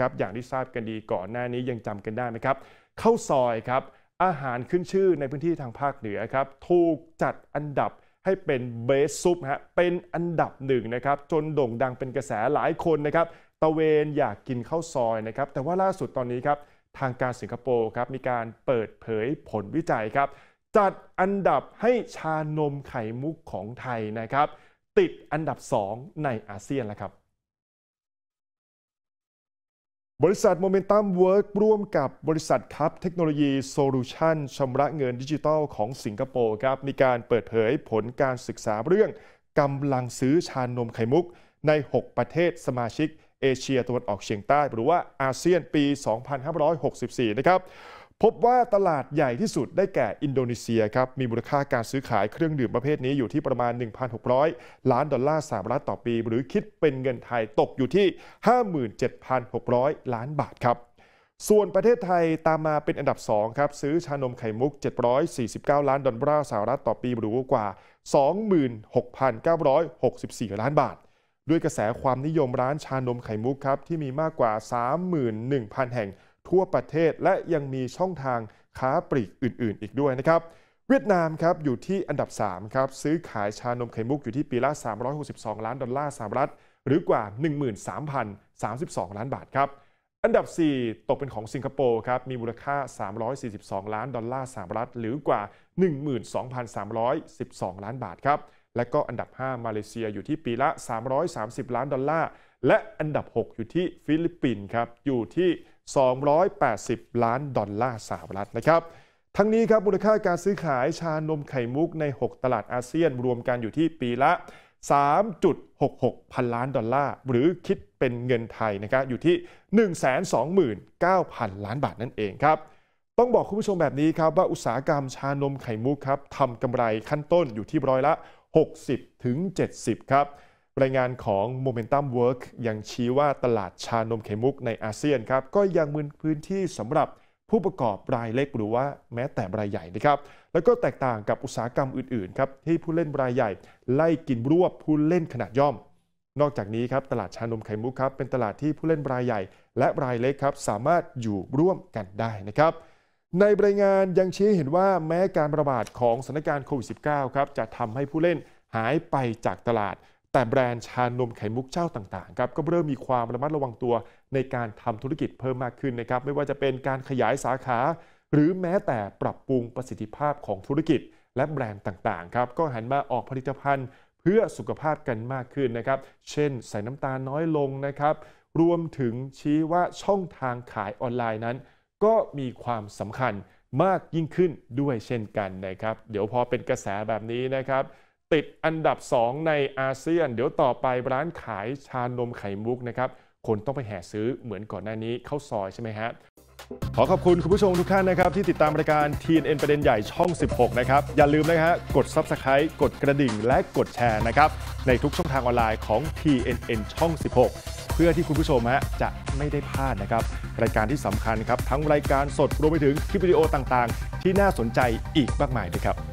ครับอย่างที่ทราบกันดีก่อนหน้านี้ยังจำกันได้ไหมครับข้าวซอยครับอาหารขึ้นชื่อในพื้นที่ทางภาคเหนือครับถูกจัดอันดับให้เป็นเบสซุปฮะเป็นอันดับหนึ่งนะครับจนโด่งดังเป็นกระแสหลายคนนะครับ ตะเวน อยากกินข้าวซอยนะครับ แต่ว่าล่าสุดตอนนี้ครับทางการสิงคโปร์ครับมีการเปิดเผยผลวิจัยครับ จัดอันดับให้ชานมไข่มุกของไทยนะครับ ติดอันดับ 2 ในอาเซียนแล้วครับบริษัทโมเมนตัมเวิร์กร่วมกับบริษัทครับเทคโนโลยีโซลูชันชำระเงินดิจิทัลของสิงคโปร์ครับมีการเปิดเผยผลการศึกษาเรื่องกำลังซื้อชานมไข่มุกใน 6 ประเทศสมาชิกเอเชียตะวันออกเฉียงใต้ หรือว่าอาเซียนปี 2564 นะครับพบว่าตลาดใหญ่ที่สุดได้แก่อินโดนีเซียครับมีมูลค่าการซื้อขายเครื่องดื่มประเภทนี้อยู่ที่ประมาณ 1,600 ล้าน ดอลลาร์สหรัฐต่อปี หรือคิดเป็นเงินไทยตกอยู่ที่ 57,600 ล้านบาทครับส่วนประเทศไทยตามมาเป็นอันดับ2ครับซื้อชานมไข่มุก 749 ล้านดอลลาร์สหรัฐต่อปีหรือกว่า 26,964 ล้านบาท ด้วยกระแสความนิยมร้านชานมไข่มุกครับที่มีมากกว่า 31,000 แห่งทั่วประเทศและยังมีช่องทางค้าปลีกอื่นๆ อีกด้วยนะครับเวียดนามครับอยู่ที่อันดับ3ครับซื้อขายชานมไข่มุก อยู่ที่ปีละ 362ล้านดอลลาร์สหรัฐ หรือกว่า 13,032 ล้านบาทครับอันดับ 4 ตกเป็นของสิงคโปร์ครับมีมูลค่า342 ล้านดอลลาร์สหรัฐหรือกว่า 12,312 ล้านบาทครับและก็อันดับ 5 มาเลเซียอยู่ที่ปีละ 330 ล้านดอลลาร์และอันดับ 6 อยู่ที่ฟิลิปปินส์ครับอยู่ที่280 ล้านดอลลาร์สหรัฐนะครับ ทั้งนี้ครับมูลค่าการซื้อขายชานมไข่มุกใน 6 ตลาดอาเซียนรวมกันอยู่ที่ปีละ 3.66 พันล้านดอลลาร์ หรือคิดเป็นเงินไทยนะครับอยู่ที่ 129,000 ล้านบาทนั่นเองครับ ต้องบอกคุณผู้ชมแบบนี้ครับว่าอุตสาหกรรมชานมไข่มุกครับทำกำไรขั้นต้นอยู่ที่ร้อยละ 60-70 ครับรายงานของ Momentum Work ยังชี้ว่าตลาดชานมไข่มุกในอาเซียนครับก็ยังมีพื้นที่สำหรับผู้ประกอบรายเล็กหรือว่าแม้แต่รายใหญ่นะครับแล้วก็แตกต่างกับอุตสาหกรรมอื่นๆครับที่ผู้เล่นรายใหญ่ ไล่กินรวบผู้เล่นขนาดย่อมนอกจากนี้ครับตลาดชานมไข่มุกครับเป็นตลาดที่ผู้เล่นรายใหญ่และรายเล็กครับสามารถอยู่ร่วมกันได้นะครับในรายงานยังชี้เห็นว่าแม้การระบาดของสถานการณ์โควิด -19 ครับจะทำให้ผู้เล่นหายไปจากตลาดแต่แบรนด์ชานมไข่มุกเจ้าต่างๆครับก็เริ่มมีความระมัดระวังตัว ในการทำธุรกิจเพิ่มมากขึ้นนะครับ ไม่ว่าจะเป็นการขยายสาขา หรือแม้แต่ปรับปรุงประสิทธิภาพของธุรกิจ และแบรนด์ต่างๆครับก็หันมาออกผลิตภัณฑ์เพื่อสุขภาพกันมากขึ้นนะครับ เช่นใส่น้ำตาลน้อยลงนะครับ รวมถึงชี้ว่าช่องทางขายออนไลน์นั้น ก็มีความสำคัญมากยิ่งขึ้นด้วยเช่นกันนะครับ เดี๋ยวพอเป็นกระแสแบบนี้นะครับติดอันดับ 2 ในอาเซียน เดี๋ยวต่อไปร้านขายชานมไข่มุกนะครับ คนต้องไปแห่ซื้อเหมือนก่อนหน้านี้เข้าซอยใช่ไหมฮะขอขอบคุณคุณผู้ชมทุกท่านนะครับที่ติดตามรายการ TNN ประเด็นใหญ่ช่อง 16 นะครับ อย่าลืมนะฮะกด Subscribe กดกระดิ่งและกดแชร์นะครับในทุกช่องทางออนไลน์ของ TNN ช่อง 16 เพื่อที่คุณผู้ชมฮะจะไม่ได้พลาดนะครับ รายการที่สำคัญครับทั้งรายการสดรวมไปถึงคลิปวิดีโอต่างๆ ที่น่าสนใจอีกมากมายด้วยครับ